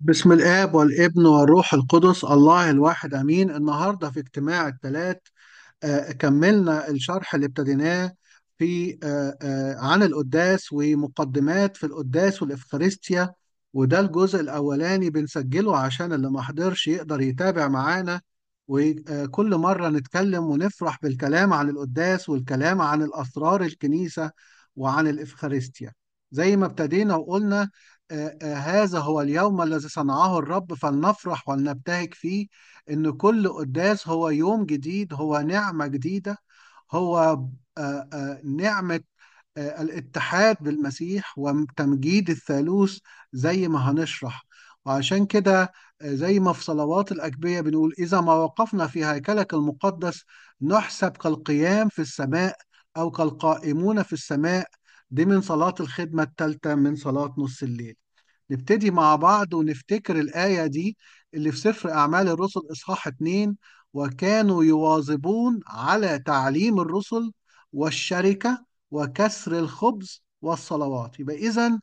بسم الآب والابن والروح القدس الله الواحد أمين النهاردة في اجتماع الثلاث آه، كملنا الشرح اللي ابتديناه في آه، آه، عن القداس ومقدمات في القداس والإفخارستيا وده الجزء الأولاني بنسجله عشان اللي ما حضرش يقدر يتابع معانا وكل مرة نتكلم ونفرح بالكلام عن القداس والكلام عن الأسرار الكنيسة وعن الإفخارستيا زي ما ابتدينا وقلنا آه، آه، هذا هو اليوم الذي صنعه الرب فلنفرح ولنبتهج فيه ان كل قداس هو يوم جديد هو نعمه جديده هو آه، نعمه الاتحاد بالمسيح وتمجيد الثالوث زي ما هنشرح وعشان كده زي ما في صلوات الأجبية بنقول إذا ما وقفنا في هيكلك المقدس نحسب كالقيام في السماء أو كالقائمون في السماء دي من صلاة الخدمة الثالثة من صلاة نص الليل نبتدي مع بعض ونفتكر الآية دي اللي في سفر أعمال الرسل إصحاح 2 وكانوا يواظبون على تعليم الرسل والشركة وكسر الخبز والصلوات يبقى إذا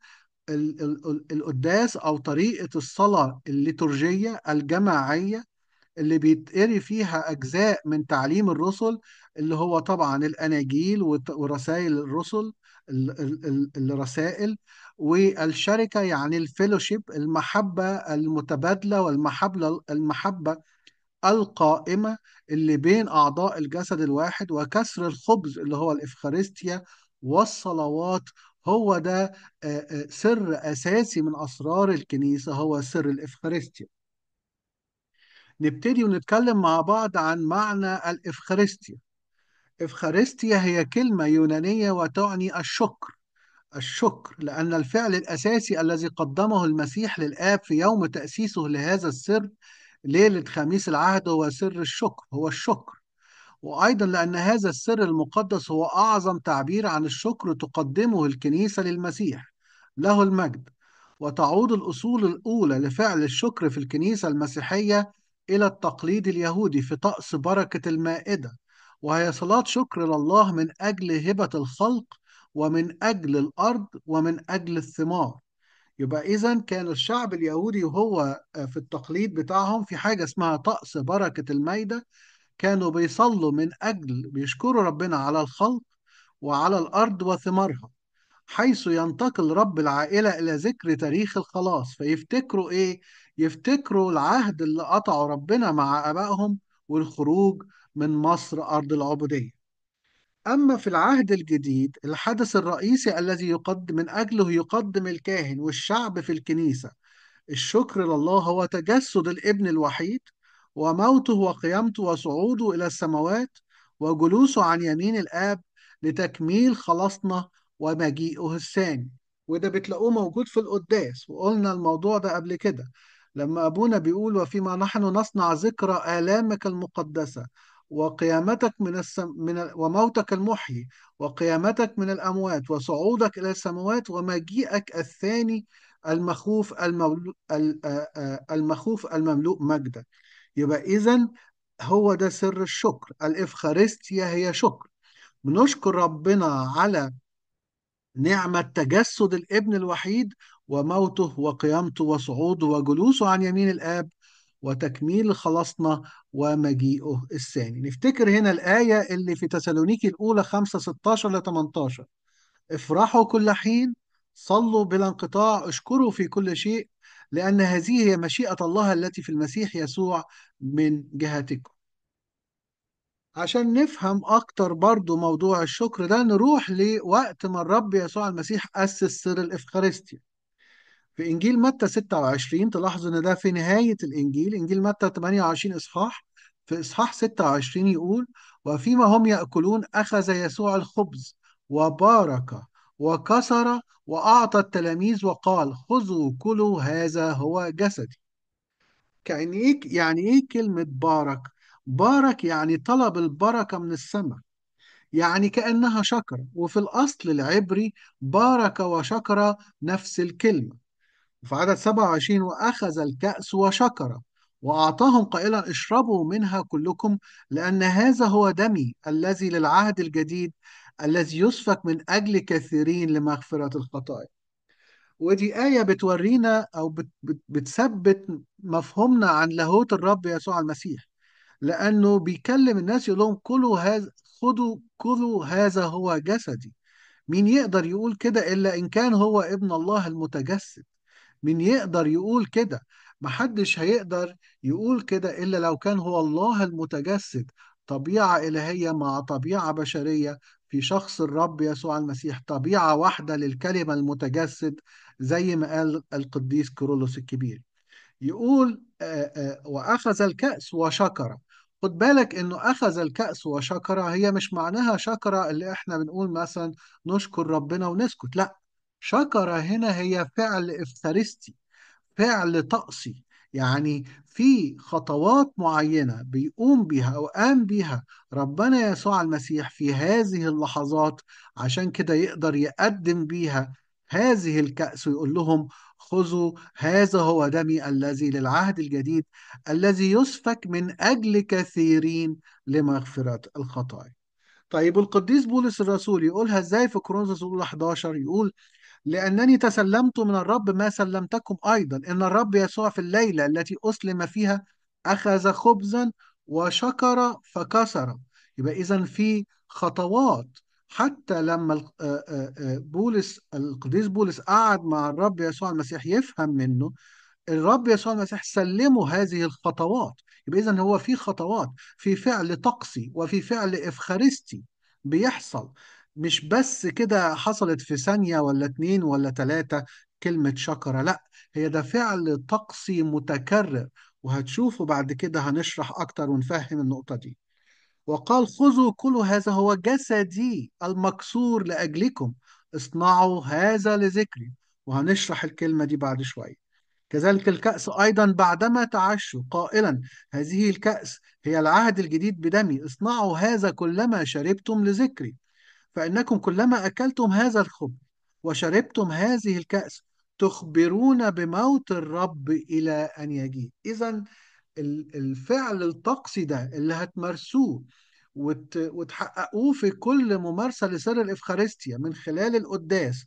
القداس أو طريقة الصلاة الليتورجية الجماعية اللي بيتقري فيها أجزاء من تعليم الرسل اللي هو طبعا الأناجيل ورسائل الرسل الرسائل والشركة يعني الفيلوشيب المحبة المتبادلة والمحبة المحبة القائمة اللي بين أعضاء الجسد الواحد وكسر الخبز اللي هو الإفخارستيا والصلوات هو ده سر أساسي من أسرار الكنيسة هو سر الإفخارستيا نبتدي ونتكلم مع بعض عن معنى الإفخارستيا إفخارستيا هي كلمة يونانية وتعني الشكر الشكر لأن الفعل الأساسي الذي قدمه المسيح للآب في يوم تأسيسه لهذا السر ليلة خميس العهد هو سر الشكر هو الشكر وأيضا لأن هذا السر المقدس هو أعظم تعبير عن الشكر تقدمه الكنيسة للمسيح له المجد وتعود الأصول الأولى لفعل الشكر في الكنيسة المسيحية إلى التقليد اليهودي في طقس بركة المائدة وهي صلاة شكر لله من أجل هبة الخلق ومن أجل الأرض ومن أجل الثمار يبقى إذا كان الشعب اليهودي هو آه، في التقليد بتاعهم في حاجة اسمها طقس بركة المايدة كانوا بيصلوا من أجل بيشكروا ربنا على الخلق وعلى الأرض وثمارها حيث ينتقل رب العائلة إلى ذكر تاريخ الخلاص فيفتكروا إيه؟ يفتكروا العهد اللي قطعه ربنا مع آبائهم والخروج من مصر أرض العبودية أما في العهد الجديد الحدث الرئيسي الذي يقدم من أجله يقدم الكاهن والشعب في الكنيسة الشكر لله هو تجسد الابن الوحيد وموته وقيامته وصعوده إلى السماوات وجلوسه عن يمين الآب لتكميل خلاصنا ومجيئه الثاني وده بتلاقوه موجود في القداس وقلنا الموضوع ده قبل كده لما أبونا بيقول وفيما نحن نصنع ذكرى آلامك المقدسة وقيامتك من السم... من ال... وموتك المحيي وقيامتك من الأموات وصعودك إلى السماوات ومجيئك الثاني المخوف المولو... المخوف المملوء مجدا يبقى إذا هو ده سر الشكر الإفخارستيا هي شكر بنشكر ربنا على نعمة تجسد الابن الوحيد وموته وقيامته وصعوده وجلوسه عن يمين الآب وتكميل خلاصنا ومجيئه الثاني نفتكر هنا الآية اللي في تسالونيكي الأولى 5 16 ل 18 افرحوا كل حين صلوا بلا انقطاع اشكروا في كل شيء لأن هذه هي مشيئة الله التي في المسيح يسوع من جهتكم عشان نفهم أكتر برضو موضوع الشكر ده نروح لوقت ما الرب يسوع المسيح أسس سر الإفخارستيا في إنجيل متى 26 تلاحظ إن ده في نهاية الإنجيل إنجيل متى 28 إصحاح في إصحاح 26 يقول وفيما هم يأكلون أخذ يسوع الخبز وبارك وكسر وأعطى التلاميذ وقال خذوا كلوا هذا هو جسدي كأن يعني إيه يعني إيه كلمة بارك بارك يعني طلب البركة من السماء يعني كأنها شكر وفي الأصل العبري بارك وشكر نفس الكلمة في عدد 27 وأخذ الكأس وشكر وأعطاهم قائلا اشربوا منها كلكم لأن هذا هو دمي الذي للعهد الجديد الذي يسفك من أجل كثيرين لمغفرة الخطايا ودي آية بتورينا أو بتثبت مفهومنا عن لاهوت الرب يسوع المسيح لأنه بيكلم الناس يقول لهم كلوا هذا خدوا كلوا هذا هو جسدي مين يقدر يقول كده إلا إن كان هو ابن الله المتجسد مين يقدر يقول كده محدش هيقدر يقول كده إلا لو كان هو الله المتجسد طبيعة إلهية مع طبيعة بشرية في شخص الرب يسوع المسيح طبيعة واحدة للكلمة المتجسد زي ما قال القديس كيرلس الكبير يقول وأخذ الكأس وشكر خد بالك انه اخذ الكأس وشكر هي مش معناها شكرة اللي احنا بنقول مثلا نشكر ربنا ونسكت لا شكر هنا هي فعل إفترستي فعل طقسي يعني في خطوات معينة بيقوم بها أو قام بها ربنا يسوع المسيح في هذه اللحظات عشان كده يقدر يقدم بيها هذه الكأس ويقول لهم خذوا هذا هو دمي الذي للعهد الجديد الذي يسفك من أجل كثيرين لمغفرة الخطايا طيب القديس بولس الرسول يقولها ازاي في كورنثوس الاولى 11 يقول لأنني تسلمت من الرب ما سلمتكم أيضا إن الرب يسوع في الليلة التي أسلم فيها أخذ خبزا وشكر فكسر يبقى إذا في خطوات حتى لما آه، آه، آه، بولس القديس بولس قعد مع الرب يسوع المسيح يفهم منه الرب يسوع المسيح سلمه هذه الخطوات يبقى إذا هو في خطوات في فعل طقسي وفي فعل إفخارستي بيحصل مش بس كده حصلت في ثانية ولا اتنين ولا تلاتة كلمة شكرة لا هي ده فعل طقسي متكرر وهتشوفه بعد كده هنشرح أكتر ونفهم النقطة دي وقال خذوا كل هذا هو جسدي المكسور لأجلكم اصنعوا هذا لذكري وهنشرح الكلمة دي بعد شوية كذلك الكأس أيضا بعدما تعشوا قائلا هذه الكأس هي العهد الجديد بدمي اصنعوا هذا كلما شربتم لذكري فإنكم كلما أكلتم هذا الخبز وشربتم هذه الكأس تخبرون بموت الرب إلى أن يجيء إذا الفعل الطقسي ده اللي هتمارسوه وتحققوه في كل ممارسة لسر الإفخارستيا من خلال القداس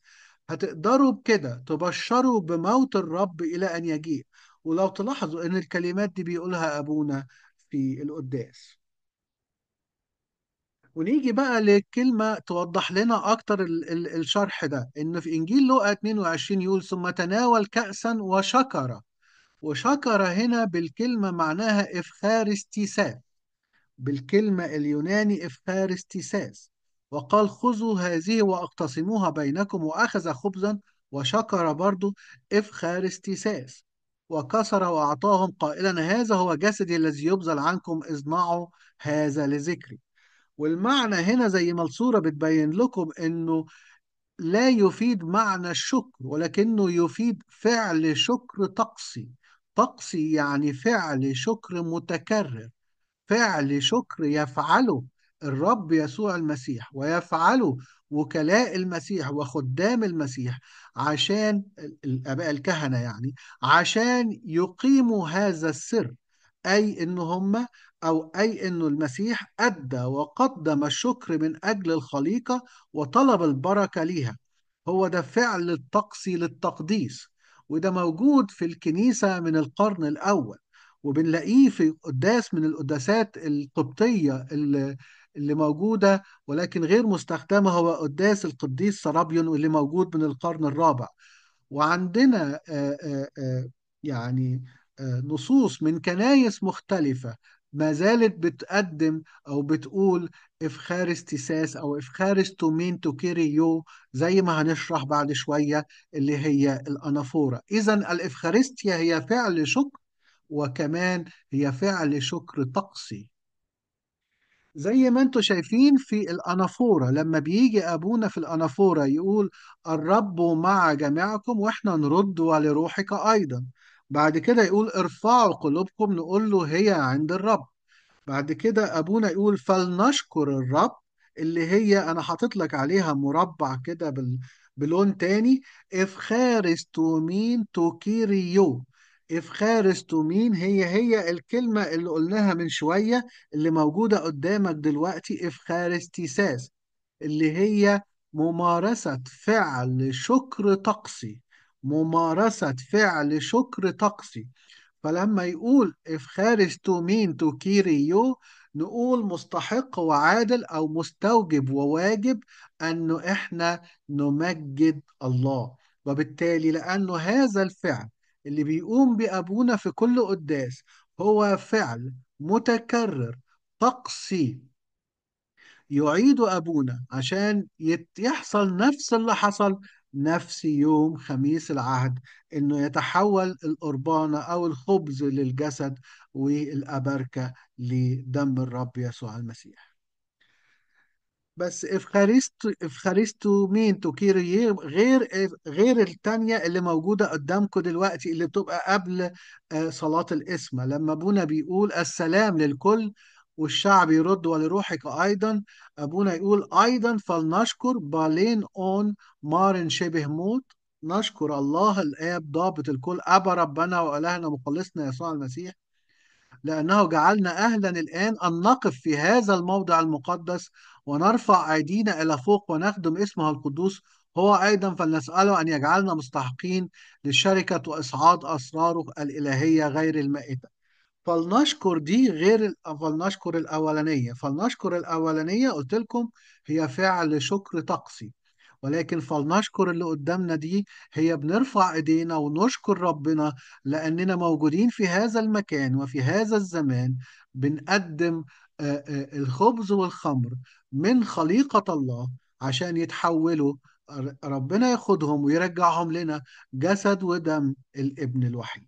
هتقدروا بكده تبشروا بموت الرب إلى أن يجيء ولو تلاحظوا إن الكلمات دي بيقولها أبونا في القداس ونيجي بقى لكلمة توضح لنا أكتر الشرح ده إن في إنجيل لوقا 22 يقول ثم تناول كأسا وشكر وشكر هنا بالكلمة معناها استيساس بالكلمة اليوناني استيساس وقال خذوا هذه واقتسموها بينكم وأخذ خبزا وشكر برضه استيساس وكسر وأعطاهم قائلا هذا هو جسدي الذي يبذل عنكم اصنعوا هذا لذكري والمعنى هنا زي ما الصورة بتبين لكم إنه لا يفيد معنى الشكر ولكنه يفيد فعل شكر طقسي طقسي يعني فعل شكر متكرر فعل شكر يفعله الرب يسوع المسيح ويفعله وكلاء المسيح وخدام المسيح عشان الاباء الكهنه يعني عشان يقيموا هذا السر اي ان هم أو أي أنه المسيح أدى وقدم الشكر من أجل الخليقة وطلب البركة ليها هو ده فعل الطقس للتقديس وده موجود في الكنيسة من القرن الأول وبنلاقيه في قداس من القداسات القبطية اللي موجودة ولكن غير مستخدمة هو قداس القديس سرابيون واللي موجود من القرن الرابع وعندنا يعني نصوص من كنايس مختلفة ما زالت بتقدم او بتقول استساس او استومين تو كيريو زي ما هنشرح بعد شويه اللي هي الانافوره اذا الافخارستيا هي فعل شكر وكمان هي فعل شكر طقسي زي ما انتم شايفين في الانافوره لما بيجي ابونا في الانافوره يقول الرب مع جميعكم واحنا نرد ولروحك ايضا بعد كده يقول ارفعوا قلوبكم نقول له هي عند الرب بعد كده أبونا يقول فلنشكر الرب اللي هي أنا حاطط لك عليها مربع كده بال... بلون تاني افخارستومين توكيريو افخارستومين هي هي الكلمة اللي قلناها من شوية اللي موجودة قدامك دلوقتي افخارستيساس اللي هي ممارسة فعل شكر طقسي ممارسة فعل شكر طقسي فلما يقول if تو مين تو كيريو نقول مستحق وعادل أو مستوجب وواجب أنه إحنا نمجد الله وبالتالي لأنه هذا الفعل اللي بيقوم بأبونا في كل قداس هو فعل متكرر طقسي يعيد أبونا عشان يحصل نفس اللي حصل نفس يوم خميس العهد انه يتحول القربانه او الخبز للجسد والابركه لدم الرب يسوع المسيح بس افخاريستو افخاريستو مين توكيري غير غير التانية اللي موجودة قدامكم دلوقتي اللي بتبقى قبل آه، صلاة القسمة لما ابونا بيقول السلام للكل والشعب يرد ولروحك أيضا أبونا يقول أيضا فلنشكر بالين أون مارن شبه موت نشكر الله الآب ضابط الكل أبا ربنا وإلهنا مخلصنا يسوع المسيح لأنه جعلنا أهلا الآن أن نقف في هذا الموضع المقدس ونرفع أيدينا إلى فوق ونخدم اسمه القدوس هو أيضا فلنسأله أن يجعلنا مستحقين لشركة وإسعاد أسراره الإلهية غير المائتة فلنشكر دي غير ال- فلنشكر الأولانية فلنشكر الأولانية قلت لكم هي فعل شكر طقسي ولكن فلنشكر اللي قدامنا دي هي بنرفع ايدينا ونشكر ربنا لأننا موجودين في هذا المكان وفي هذا الزمان بنقدم آه، آه، الخبز والخمر من خليقة الله عشان يتحولوا ربنا ياخدهم ويرجعهم لنا جسد ودم الابن الوحيد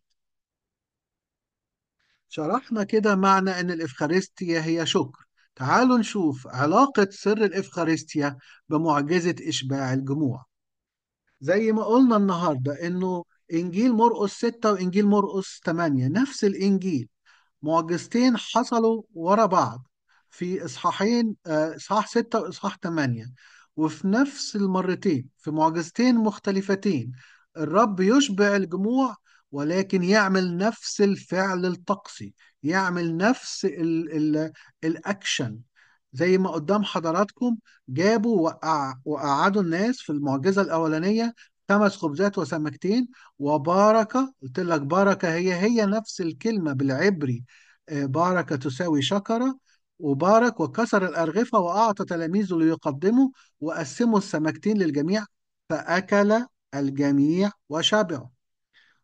شرحنا كده معنى أن الإفخارستيا هي شكر تعالوا نشوف علاقة سر الإفخارستيا بمعجزة إشباع الجموع زي ما قلنا النهاردة أنه إنجيل مرقس 6 وإنجيل مرقس 8 نفس الإنجيل معجزتين حصلوا ورا بعض في إصحاحين آه، إصحاح 6 وإصحاح 8 وفي نفس المرتين في معجزتين مختلفتين الرب يشبع الجموع ولكن يعمل نفس الفعل الطقسي يعمل نفس الاكشن زي ما قدام حضراتكم جابوا وقع وقعدوا الناس في المعجزه الاولانيه خمس خبزات وسمكتين وبركه قلت لك بركه هي هي نفس الكلمه بالعبري آه، باركة تساوي شكره وبارك وكسر الارغفه واعطى تلاميذه ليقدموا وقسموا السمكتين للجميع فاكل الجميع وشبعوا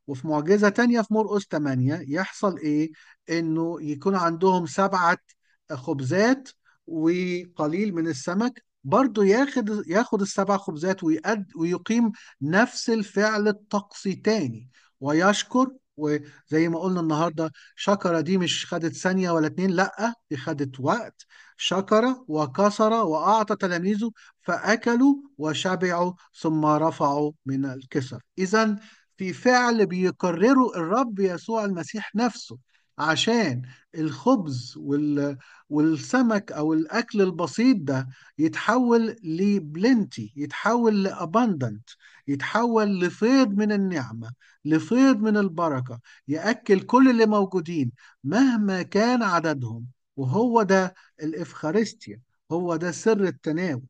وفي معجزة تانية في مرقس 8 يحصل إيه؟ إنه يكون عندهم سبعة خبزات وقليل من السمك برضه ياخد ياخد السبع خبزات ويقد ويقيم نفس الفعل الطقسي تاني ويشكر وزي ما قلنا النهارده شكره دي مش خدت ثانيه ولا اتنين لا دي خدت وقت شكر وكسر واعطى تلاميذه فاكلوا وشبعوا ثم رفعوا من الكسر اذا في فعل بيقرره الرب يسوع المسيح نفسه عشان الخبز وال... والسمك او الاكل البسيط ده يتحول لبلنتي يتحول لاباندنت يتحول لفيض من النعمه لفيض من البركه ياكل كل اللي موجودين مهما كان عددهم وهو ده الافخارستيا هو ده سر التناول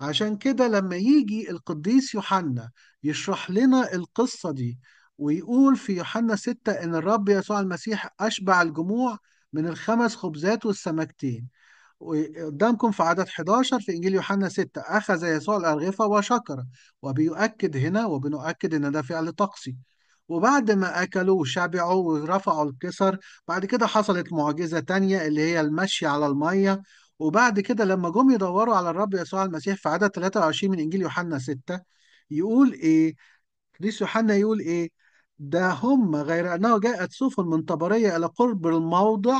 عشان كده لما يجي القديس يوحنا يشرح لنا القصة دي ويقول في يوحنا ستة إن الرب يسوع المسيح أشبع الجموع من الخمس خبزات والسمكتين وقدامكم في عدد 11 في إنجيل يوحنا 6 أخذ يسوع الأرغفة وشكر وبيؤكد هنا وبنؤكد إن ده فعل طقسي وبعد ما أكلوا وشبعوا ورفعوا الكسر بعد كده حصلت معجزة تانية اللي هي المشي على المية وبعد كده لما جم يدوروا على الرب يسوع المسيح في عدد 23 من انجيل يوحنا 6 يقول ايه قديس يوحنا يقول ايه ده هم غير انه جاءت سفن من طبريه الى قرب الموضع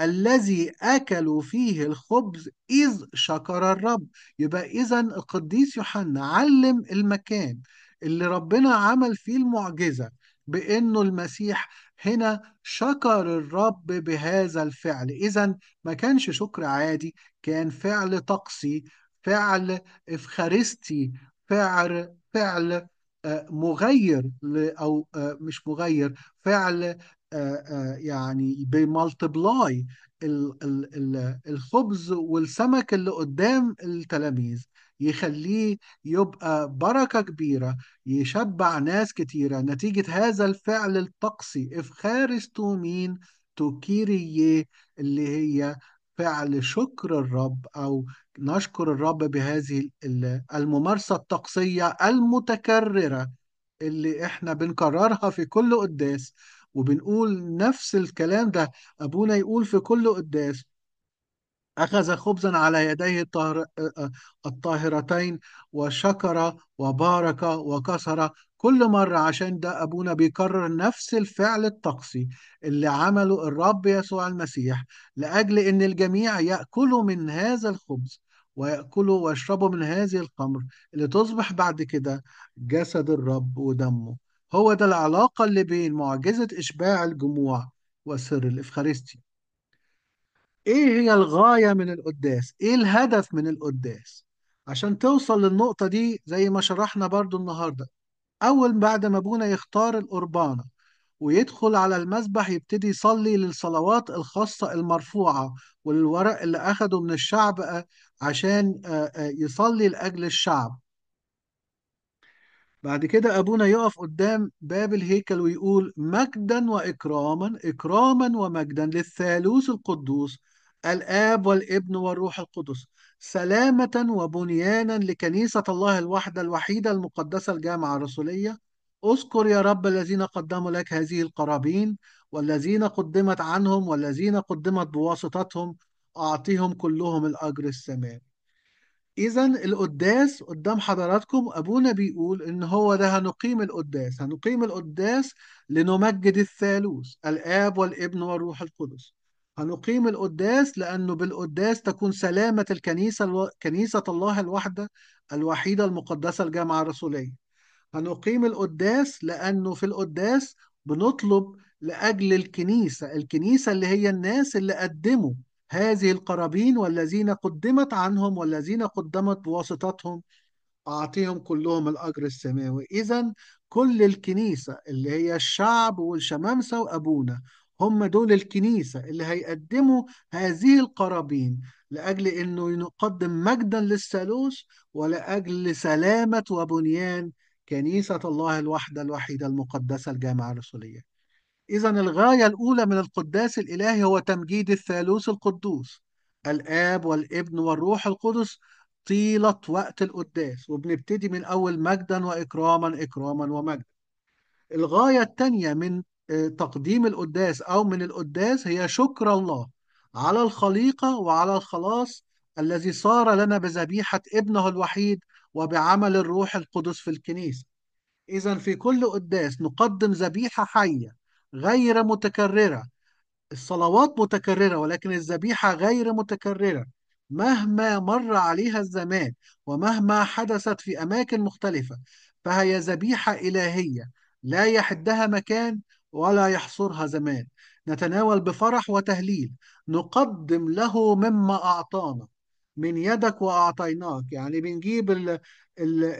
الذي اكلوا فيه الخبز اذ شكر الرب يبقى اذا القديس يوحنا علم المكان اللي ربنا عمل فيه المعجزه بانه المسيح هنا شكر الرب بهذا الفعل إذا ما كانش شكر عادي كان فعل طقسي فعل إفخارستي فعل فعل آه، مغير أو آه، مش مغير فعل آه، يعني بملتبلاي الخبز والسمك اللي قدام التلاميذ يخليه يبقى بركة كبيرة يشبع ناس كتيرة نتيجة هذا الفعل الطقسي إفخارستومين توكيري اللي هي فعل شكر الرب أو نشكر الرب بهذه الممارسة الطقسية المتكررة اللي احنا بنكررها في كل قداس وبنقول نفس الكلام ده أبونا يقول في كل قداس أخذ خبزا على يديه الطاهر... آه، آه، الطاهرتين وشكر وبارك وكسر كل مرة عشان ده أبونا بيكرر نفس الفعل الطقسي اللي عمله الرب يسوع المسيح لأجل إن الجميع يأكلوا من هذا الخبز ويأكلوا ويشربوا من هذه الخمر اللي تصبح بعد كده جسد الرب ودمه هو ده العلاقة اللي بين معجزة إشباع الجموع وسر الإفخارستي إيه هي الغاية من القداس؟ إيه الهدف من القداس؟ عشان توصل للنقطة دي زي ما شرحنا برضو النهاردة أول بعد ما أبونا يختار القربانة ويدخل على المسبح يبتدي يصلي للصلوات الخاصة المرفوعة والورق اللي أخده من الشعب آه، عشان آه، آه، يصلي لأجل الشعب بعد كده أبونا يقف قدام باب الهيكل ويقول مجدا وإكراما إكراما ومجدا للثالوث القدوس الآب والابن والروح القدس سلامة وبنيانا لكنيسة الله الوحدة الوحيدة المقدسة الجامعة الرسولية اذكر يا رب الذين قدموا لك هذه القرابين والذين قدمت عنهم والذين قدمت بواسطتهم أعطيهم كلهم الأجر السماوي إذا القداس قدام حضراتكم أبونا بيقول إن هو ده هنقيم القداس، هنقيم القداس لنمجد الثالوث الآب والابن والروح القدس. هنقيم القداس لأنه بالقداس تكون سلامة الكنيسة الو... كنيسة الله الواحدة الوحيدة المقدسة الجامعة الرسولية. هنقيم القداس لأنه في القداس بنطلب لأجل الكنيسة، الكنيسة اللي هي الناس اللي قدموا هذه القرابين والذين قدمت عنهم والذين قدمت بواسطتهم أعطيهم كلهم الأجر السماوي إذا كل الكنيسة اللي هي الشعب والشمامسة وأبونا هم دول الكنيسة اللي هيقدموا هذه القرابين لأجل أنه يقدم مجدا للثالوث ولأجل سلامة وبنيان كنيسة الله الوحدة الوحيدة المقدسة الجامعة الرسولية إذا الغاية الأولى من القداس الإلهي هو تمجيد الثالوث القدوس الآب والابن والروح القدس طيلة وقت القداس وبنبتدي من أول مجدا وإكراما إكراما ومجدا الغاية الثانية من آه، تقديم القداس أو من القداس هي شكر الله على الخليقة وعلى الخلاص الذي صار لنا بذبيحة ابنه الوحيد وبعمل الروح القدس في الكنيسة إذا في كل قداس نقدم ذبيحة حية غير متكررة الصلوات متكررة ولكن الذبيحة غير متكررة مهما مر عليها الزمان ومهما حدثت في أماكن مختلفة فهي ذبيحة إلهية لا يحدها مكان ولا يحصرها زمان نتناول بفرح وتهليل نقدم له مما أعطانا من يدك وأعطيناك يعني بنجيب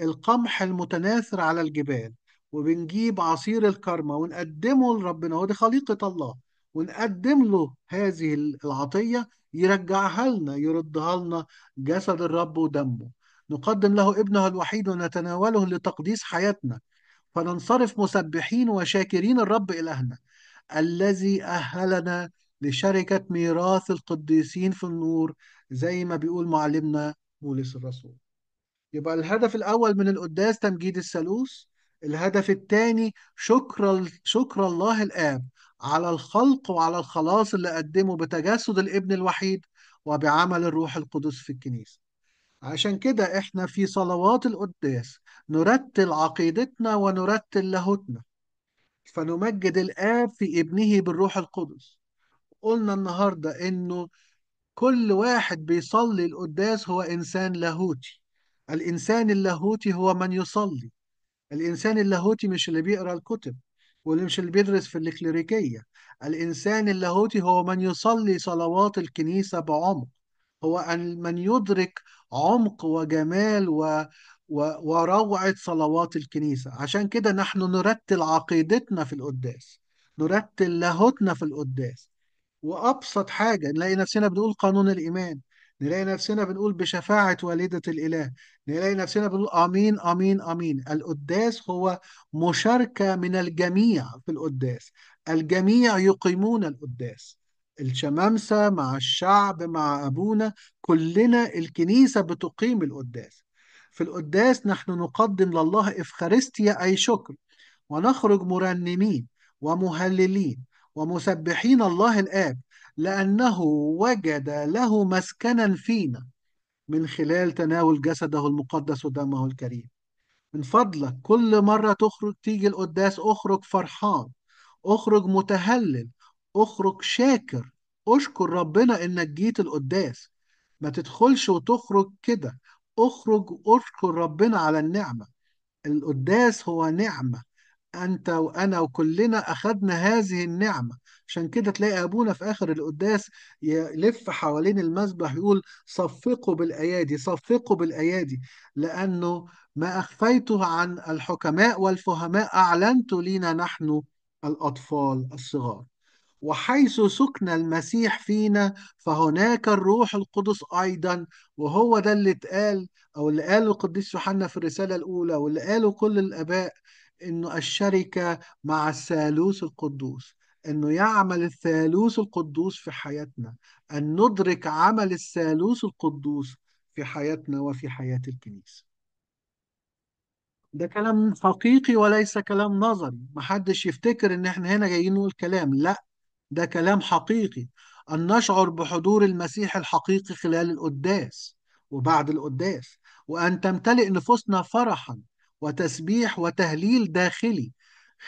القمح المتناثر على الجبال وبنجيب عصير الكرمة ونقدمه لربنا ودي خليقة الله ونقدم له هذه العطية يرجعها لنا يردها لنا جسد الرب ودمه نقدم له ابنه الوحيد ونتناوله لتقديس حياتنا فننصرف مسبحين وشاكرين الرب إلهنا الذي أهلنا لشركة ميراث القديسين في النور زي ما بيقول معلمنا بولس الرسول يبقى الهدف الأول من القداس تمجيد الثالوث الهدف الثاني شكر شكر الله الآب على الخلق وعلى الخلاص اللي قدمه بتجسد الابن الوحيد وبعمل الروح القدس في الكنيسة عشان كده احنا في صلوات القداس نرتل عقيدتنا ونرتل لاهوتنا فنمجد الآب في ابنه بالروح القدس قلنا النهاردة انه كل واحد بيصلي القداس هو إنسان لاهوتي الإنسان اللاهوتي هو من يصلي الإنسان اللاهوتي مش اللي بيقرأ الكتب واللي مش اللي بيدرس في الكليريكية الإنسان اللاهوتي هو من يصلي صلوات الكنيسة بعمق هو من يدرك عمق وجمال و... و... وروعة صلوات الكنيسة عشان كده نحن نرتل عقيدتنا في القداس نرتل لاهوتنا في القداس وأبسط حاجة نلاقي نفسنا بنقول قانون الإيمان نلاقي نفسنا بنقول بشفاعة والدة الإله نلاقي نفسنا بنقول آمين آمين آمين القداس هو مشاركة من الجميع في القداس الجميع يقيمون القداس الشمامسة مع الشعب مع أبونا كلنا الكنيسة بتقيم القداس في القداس نحن نقدم لله إفخارستيا أي شكر ونخرج مرنمين ومهللين ومسبحين الله الآب لأنه وجد له مسكنا فينا من خلال تناول جسده المقدس ودمه الكريم من فضلك كل مرة تخرج تيجي القداس اخرج فرحان اخرج متهلل اخرج شاكر اشكر ربنا انك جيت القداس ما تدخلش وتخرج كده اخرج اشكر ربنا على النعمة القداس هو نعمة أنت وأنا وكلنا أخذنا هذه النعمة عشان كده تلاقي أبونا في آخر القداس يلف حوالين المسبح يقول صفقوا بالأيادي صفقوا بالأيادي لأنه ما أخفيته عن الحكماء والفهماء أعلنت لينا نحن الأطفال الصغار وحيث سكن المسيح فينا فهناك الروح القدس أيضا وهو ده اللي اتقال أو اللي قاله القديس يوحنا في الرسالة الأولى واللي قاله كل الآباء انه الشركه مع الثالوث القدوس انه يعمل الثالوث القدوس في حياتنا ان ندرك عمل الثالوث القدوس في حياتنا وفي حياه الكنيسه ده كلام حقيقي وليس كلام نظري محدش يفتكر ان احنا هنا جايين نقول كلام لا ده كلام حقيقي ان نشعر بحضور المسيح الحقيقي خلال القداس وبعد القداس وان تمتلئ نفوسنا فرحا وتسبيح وتهليل داخلي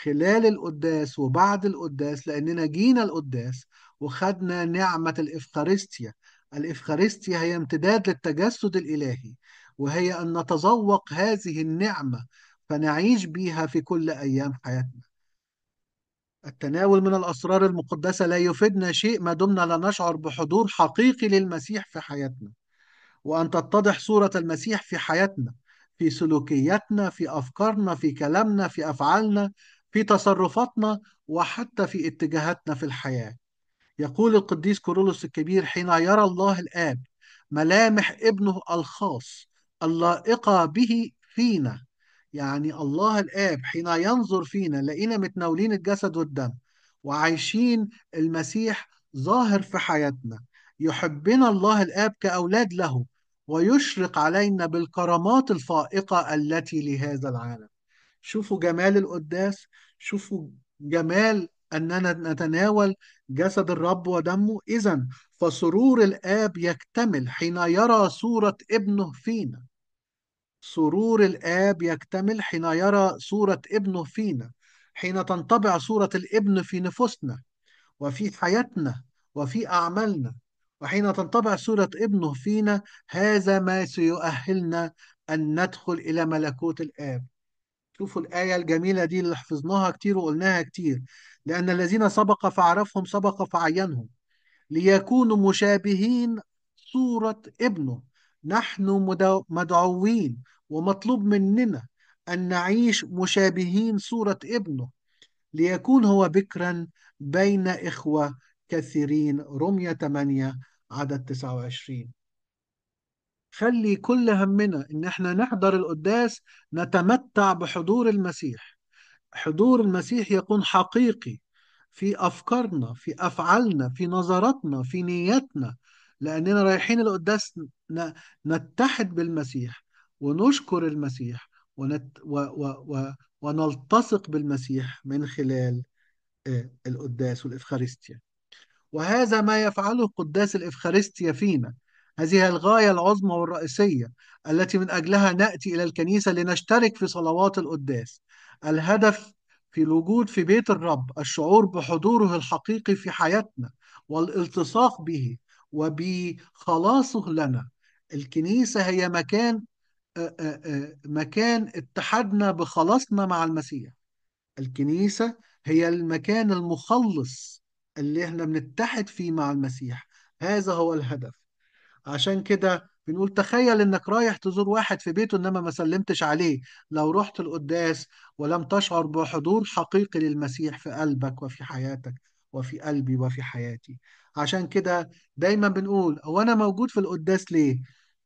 خلال القداس وبعد القداس لأننا جينا القداس وخدنا نعمة الإفخارستيا الإفخارستيا هي امتداد للتجسد الإلهي وهي أن نتذوق هذه النعمة فنعيش بيها في كل أيام حياتنا التناول من الأسرار المقدسة لا يفيدنا شيء ما دمنا لا نشعر بحضور حقيقي للمسيح في حياتنا وأن تتضح صورة المسيح في حياتنا في سلوكياتنا في افكارنا في كلامنا في افعالنا في تصرفاتنا وحتى في اتجاهاتنا في الحياه يقول القديس كورولوس الكبير حين يرى الله الاب ملامح ابنه الخاص اللائقه به فينا يعني الله الاب حين ينظر فينا لقينا متناولين الجسد والدم وعايشين المسيح ظاهر في حياتنا يحبنا الله الاب كاولاد له ويشرق علينا بالكرامات الفائقة التي لهذا العالم شوفوا جمال القداس شوفوا جمال أننا نتناول جسد الرب ودمه إذا فسرور الآب يكتمل حين يرى صورة ابنه فينا سرور الآب يكتمل حين يرى صورة ابنه فينا حين تنطبع صورة الابن في نفوسنا وفي حياتنا وفي أعمالنا وحين تنطبع سورة ابنه فينا هذا ما سيؤهلنا أن ندخل إلى ملكوت الآب شوفوا الآية الجميلة دي اللي حفظناها كتير وقلناها كتير لأن الذين سبق فعرفهم سبق فعينهم ليكونوا مشابهين صورة ابنه نحن مدعوين ومطلوب مننا أن نعيش مشابهين صورة ابنه ليكون هو بكرا بين إخوة كثيرين رمية 8 عدد 29 خلي كل همنا ان احنا نحضر القداس نتمتع بحضور المسيح حضور المسيح يكون حقيقي في افكارنا في افعالنا في نظراتنا في نياتنا لاننا رايحين القداس نتحد بالمسيح ونشكر المسيح ونت و و و ونلتصق بالمسيح من خلال آه، القداس والإفخارستيا وهذا ما يفعله قداس الإفخارستيا فينا هذه الغاية العظمى والرئيسية التي من أجلها نأتي إلى الكنيسة لنشترك في صلوات القداس الهدف في الوجود في بيت الرب الشعور بحضوره الحقيقي في حياتنا والالتصاق به وبخلاصه لنا الكنيسة هي مكان مكان اتحدنا بخلاصنا مع المسيح الكنيسة هي المكان المخلص اللي احنا بنتحد فيه مع المسيح هذا هو الهدف عشان كده بنقول تخيل انك رايح تزور واحد في بيته انما ما سلمتش عليه لو رحت القداس ولم تشعر بحضور حقيقي للمسيح في قلبك وفي حياتك وفي قلبي وفي حياتي عشان كده دايما بنقول هو انا موجود في القداس ليه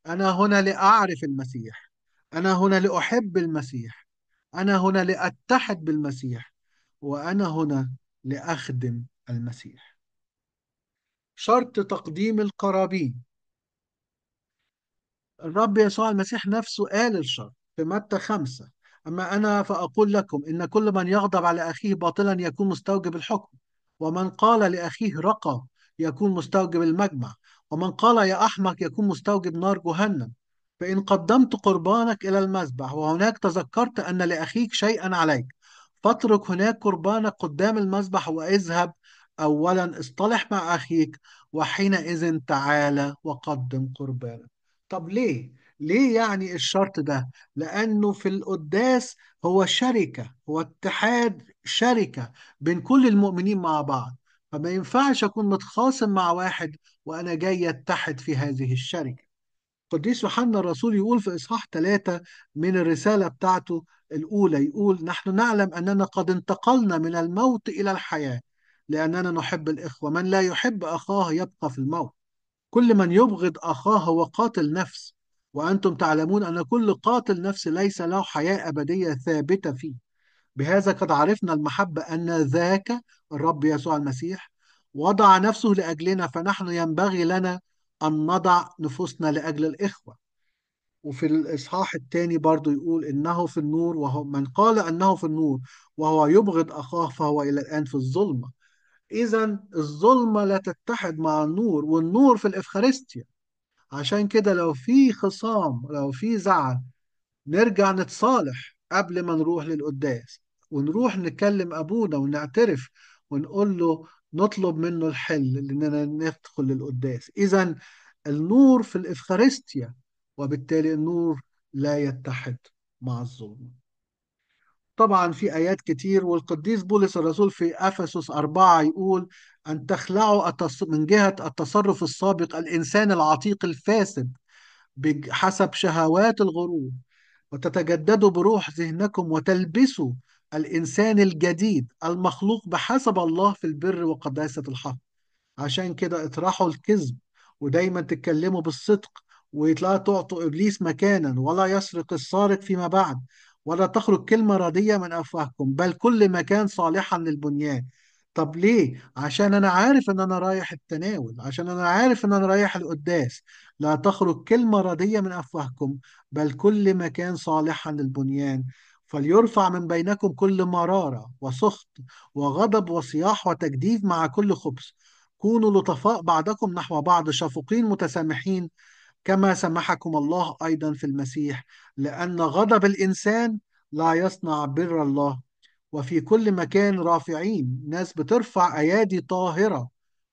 انا هنا لاعرف المسيح انا هنا لاحب المسيح انا هنا لاتحد بالمسيح وانا هنا لاخدم المسيح شرط تقديم القرابين الرب يسوع المسيح نفسه قال الشرط في متى خمسة أما أنا فأقول لكم إن كل من يغضب على أخيه باطلا يكون مستوجب الحكم ومن قال لأخيه رقى يكون مستوجب المجمع ومن قال يا أحمق يكون مستوجب نار جهنم فإن قدمت قربانك إلى المذبح وهناك تذكرت أن لأخيك شيئا عليك فاترك هناك قربانك قدام المذبح واذهب أولا اصطلح مع أخيك وحينئذ تعالى وقدم قربانا طب ليه؟ ليه يعني الشرط ده؟ لأنه في القداس هو شركة هو اتحاد شركة بين كل المؤمنين مع بعض فما ينفعش أكون متخاصم مع واحد وأنا جاي أتحد في هذه الشركة قديس يوحنا الرسول يقول في إصحاح ثلاثة من الرسالة بتاعته الأولى يقول نحن نعلم أننا قد انتقلنا من الموت إلى الحياة لأننا نحب الإخوة من لا يحب أخاه يبقى في الموت كل من يبغض أخاه هو قاتل نفس وأنتم تعلمون أن كل قاتل نفس ليس له حياة أبدية ثابتة فيه بهذا قد عرفنا المحبة أن ذاك الرب يسوع المسيح وضع نفسه لأجلنا فنحن ينبغي لنا أن نضع نفوسنا لأجل الإخوة وفي الإصحاح الثاني برضو يقول إنه في النور وهو من قال أنه في النور وهو يبغض أخاه فهو إلى الآن في الظلمة إذا الظلمة لا تتحد مع النور والنور في الإفخارستيا عشان كده لو في خصام لو في زعل نرجع نتصالح قبل ما نروح للقداس ونروح نكلم أبونا ونعترف ونقول له نطلب منه الحل لأننا ندخل للقداس إذا النور في الإفخارستيا وبالتالي النور لا يتحد مع الظلمه طبعا في آيات كتير والقديس بولس الرسول في أفسس أربعة يقول أن تخلعوا من جهة التصرف السابق الإنسان العتيق الفاسد حسب شهوات الغرور وتتجددوا بروح ذهنكم وتلبسوا الإنسان الجديد المخلوق بحسب الله في البر وقداسة الحق عشان كده اطرحوا الكذب ودايما تتكلموا بالصدق ولا تعطوا إبليس مكانا ولا يسرق السارق فيما بعد ولا تخرج كلمة ردية من أفواهكم بل كل ما كان صالحا للبنيان طب ليه؟ عشان أنا عارف إن أنا رايح التناول عشان أنا عارف إن أنا رايح القداس لا تخرج كلمة ردية من أفواهكم بل كل ما كان صالحا للبنيان فليرفع من بينكم كل مرارة وسخط وغضب وصياح وتجديف مع كل خبز كونوا لطفاء بعضكم نحو بعض شفوقين متسامحين كما سمحكم الله أيضا في المسيح لأن غضب الإنسان لا يصنع بر الله وفي كل مكان رافعين ناس بترفع أيادي طاهرة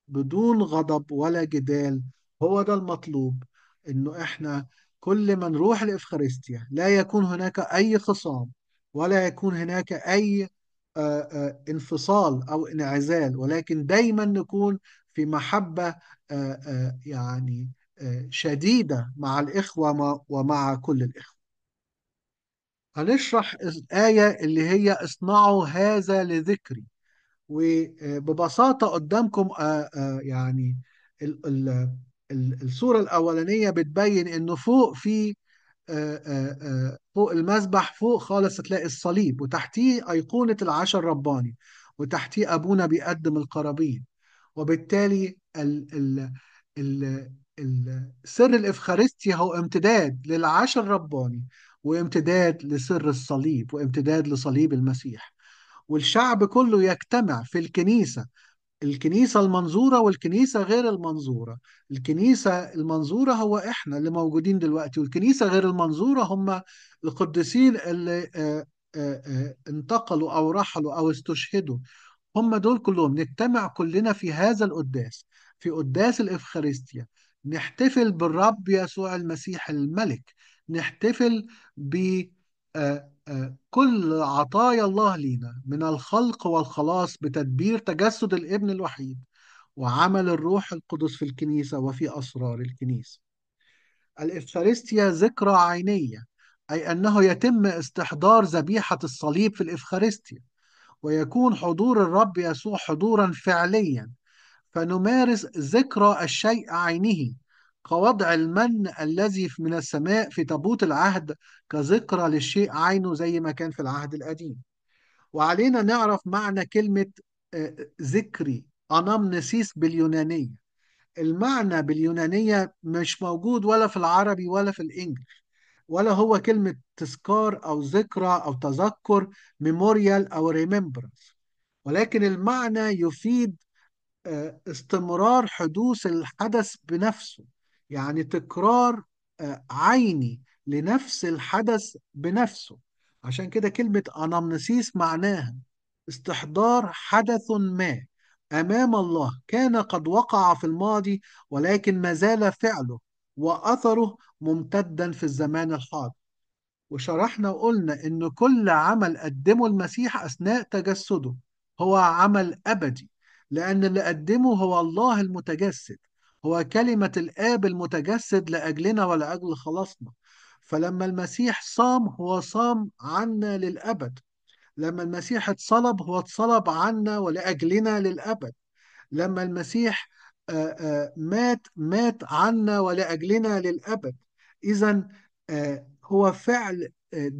بدون غضب ولا جدال هو ده المطلوب إنه إحنا كل ما نروح الإفخارستيا لا يكون هناك أي خصام ولا يكون هناك أي آه، آه، انفصال أو انعزال ولكن دايما نكون في محبة آه، يعني شديدة مع الإخوة ومع كل الإخوة هنشرح الآية اللي هي اصنعوا هذا لذكري وببساطة قدامكم آه، آه، يعني الصورة الأولانية بتبين إنه فوق في آه، فوق المسبح فوق خالص تلاقي الصليب وتحتيه أيقونة العشاء الرباني وتحتيه أبونا بيقدم القرابين وبالتالي ال ال ال سر الإفخارستي هو امتداد للعشر الرباني وامتداد لسر الصليب وامتداد لصليب المسيح والشعب كله يجتمع في الكنيسة الكنيسة المنظورة والكنيسة غير المنظورة الكنيسة المنظورة هو إحنا اللي موجودين دلوقتي والكنيسة غير المنظورة هم القديسين اللي آه، آه، آه، انتقلوا أو رحلوا أو استشهدوا هم دول كلهم نجتمع كلنا في هذا القداس في قداس الإفخارستيا نحتفل بالرب يسوع المسيح الملك نحتفل بكل آه، آه، كل عطايا الله لينا من الخلق والخلاص بتدبير تجسد الابن الوحيد وعمل الروح القدس في الكنيسة وفي أسرار الكنيسة الإفخارستيا ذكرى عينية أي أنه يتم استحضار ذبيحة الصليب في الإفخارستيا ويكون حضور الرب يسوع حضورا فعليا فنمارس ذكرى الشيء عينه كوضع المن الذي من السماء في تابوت العهد كذكرى للشيء عينه زي ما كان في العهد القديم وعلينا نعرف معنى كلمة آه، ذكري أنامنسيس باليونانية المعنى باليونانية مش موجود ولا في العربي ولا في الإنجليش ولا هو كلمة تذكار أو ذكرى أو تذكر ميموريال أو ريمبرنس ولكن المعنى يفيد آه، استمرار حدوث الحدث بنفسه يعني تكرار آه، عيني لنفس الحدث بنفسه عشان كده كلمة أنامنسيس معناها استحضار حدث ما أمام الله كان قد وقع في الماضي ولكن ما زال فعله وأثره ممتدا في الزمان الحاضر وشرحنا وقلنا إن كل عمل قدمه المسيح أثناء تجسده هو عمل أبدي لأن اللي قدمه هو الله المتجسد هو كلمة الآب المتجسد لأجلنا ولأجل خلاصنا فلما المسيح صام هو صام عنا للأبد لما المسيح اتصلب هو اتصلب عنا ولأجلنا للأبد لما المسيح آه، آه، مات مات عنا ولأجلنا للأبد إذا آه، هو فعل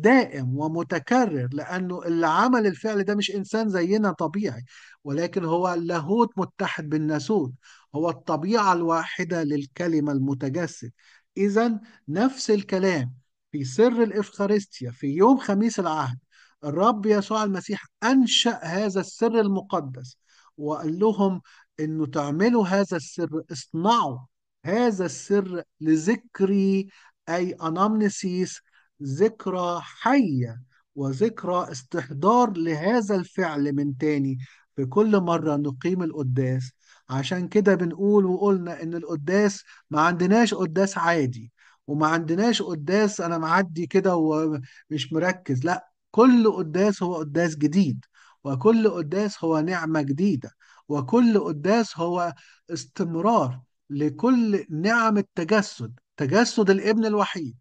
دائم ومتكرر لانه اللي عمل الفعل ده مش انسان زينا طبيعي ولكن هو اللاهوت متحد بالناسوت هو الطبيعه الواحده للكلمه المتجسد اذا نفس الكلام في سر الافخارستيا في يوم خميس العهد الرب يسوع المسيح انشا هذا السر المقدس وقال لهم انه تعملوا هذا السر اصنعوا هذا السر لذكري اي انامنسيس ذكرى حية وذكرى استحضار لهذا الفعل من تاني في كل مرة نقيم القداس عشان كده بنقول وقلنا إن القداس ما عندناش قداس عادي وما عندناش قداس أنا معدي كده ومش مركز لا كل قداس هو قداس جديد وكل قداس هو نعمة جديدة وكل قداس هو استمرار لكل نعم التجسد تجسد الابن الوحيد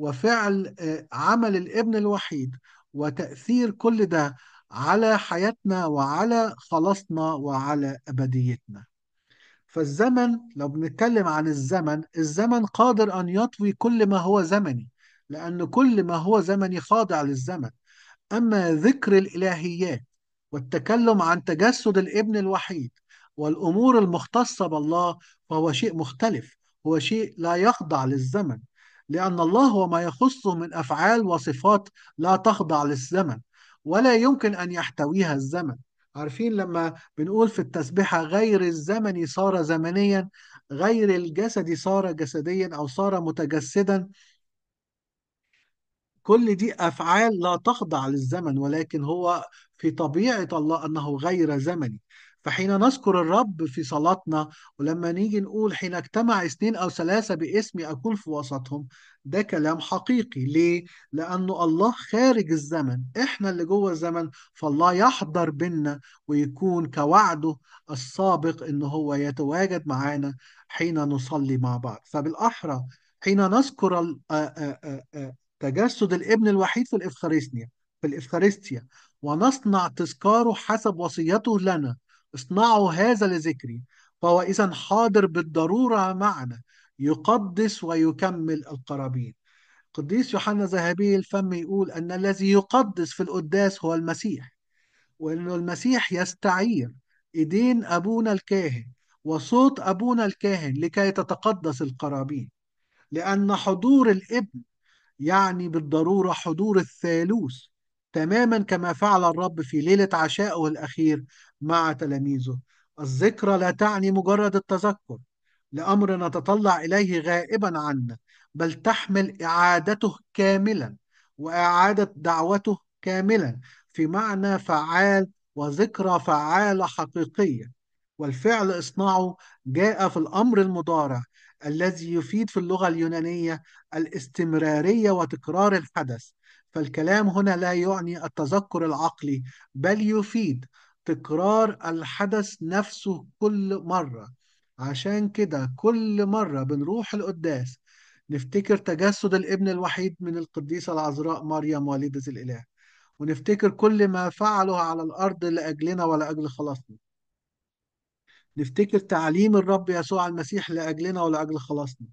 وفعل آه، عمل الابن الوحيد وتأثير كل ده على حياتنا وعلى خلاصنا وعلى أبديتنا فالزمن لو بنتكلم عن الزمن الزمن قادر أن يطوي كل ما هو زمني لأن كل ما هو زمني خاضع للزمن أما ذكر الإلهيات والتكلم عن تجسد الابن الوحيد والأمور المختصة بالله فهو شيء مختلف هو شيء لا يخضع للزمن لأن الله وما يخصه من أفعال وصفات لا تخضع للزمن ولا يمكن أن يحتويها الزمن عارفين لما بنقول في التسبيحة غير الزمن صار زمنيا غير الجسد صار جسديا أو صار متجسدا كل دي أفعال لا تخضع للزمن ولكن هو في طبيعة الله أنه غير زمني فحين نذكر الرب في صلاتنا ولما نيجي نقول حين اجتمع اثنين أو ثلاثة باسمي أكون في وسطهم ده كلام حقيقي ليه؟ لأنه الله خارج الزمن إحنا اللي جوه الزمن فالله يحضر بينا ويكون كوعده السابق إن هو يتواجد معانا حين نصلي مع بعض فبالأحرى حين نذكر تجسد الابن الوحيد في الإفخارستيا في الإفخارستيا ونصنع تذكاره حسب وصيته لنا اصنعوا هذا لذكري فهو إذا حاضر بالضرورة معنا يقدس ويكمل القرابين قديس يوحنا ذهبي الفم يقول أن الذي يقدس في القداس هو المسيح وأنه المسيح يستعير إيدين أبونا الكاهن وصوت أبونا الكاهن لكي تتقدس القرابين لأن حضور الابن يعني بالضرورة حضور الثالوث تماما كما فعل الرب في ليلة عشائه الأخير مع تلاميذه الذكرى لا تعني مجرد التذكر لأمر نتطلع إليه غائبا عنا بل تحمل إعادته كاملا وإعادة دعوته كاملا في معنى فعال وذكرى فعالة حقيقية والفعل اصنعه جاء في الأمر المضارع الذي يفيد في اللغة اليونانية الاستمرارية وتكرار الحدث فالكلام هنا لا يعني التذكر العقلي بل يفيد تكرار الحدث نفسه كل مرة عشان كده كل مرة بنروح القداس نفتكر تجسد الابن الوحيد من القديسة العذراء مريم والدة الإله ونفتكر كل ما فعله على الأرض لأجلنا ولأجل خلاصنا نفتكر تعليم الرب يسوع المسيح لأجلنا ولأجل خلاصنا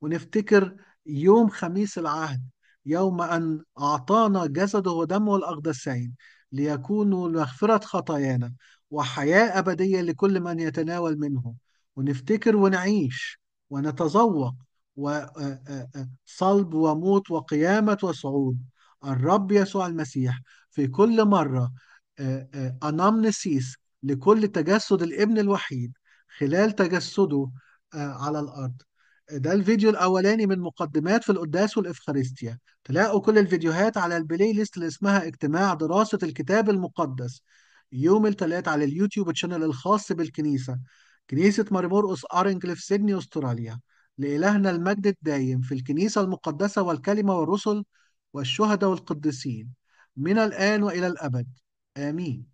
ونفتكر يوم خميس العهد يوم أن أعطانا جسده ودمه الأقدسين ليكونوا مغفرة خطايانا وحياة أبدية لكل من يتناول منه ونفتكر ونعيش ونتذوق وصلب وموت وقيامة وصعود الرب يسوع المسيح في كل مرة أنامنسيس لكل تجسد الابن الوحيد خلال تجسده على الأرض ده الفيديو الاولاني من مقدمات في القداس والافخارستيا تلاقوا كل الفيديوهات على البلاي ليست اللي اسمها اجتماع دراسة الكتاب المقدس يوم الثلاث على اليوتيوب تشانل الخاص بالكنيسة كنيسة مارمورقس أرنكليف سيدني أستراليا لإلهنا المجد الدايم في الكنيسة المقدسة والكلمة والرسل والشهداء والقديسين من الآن وإلى الأبد آمين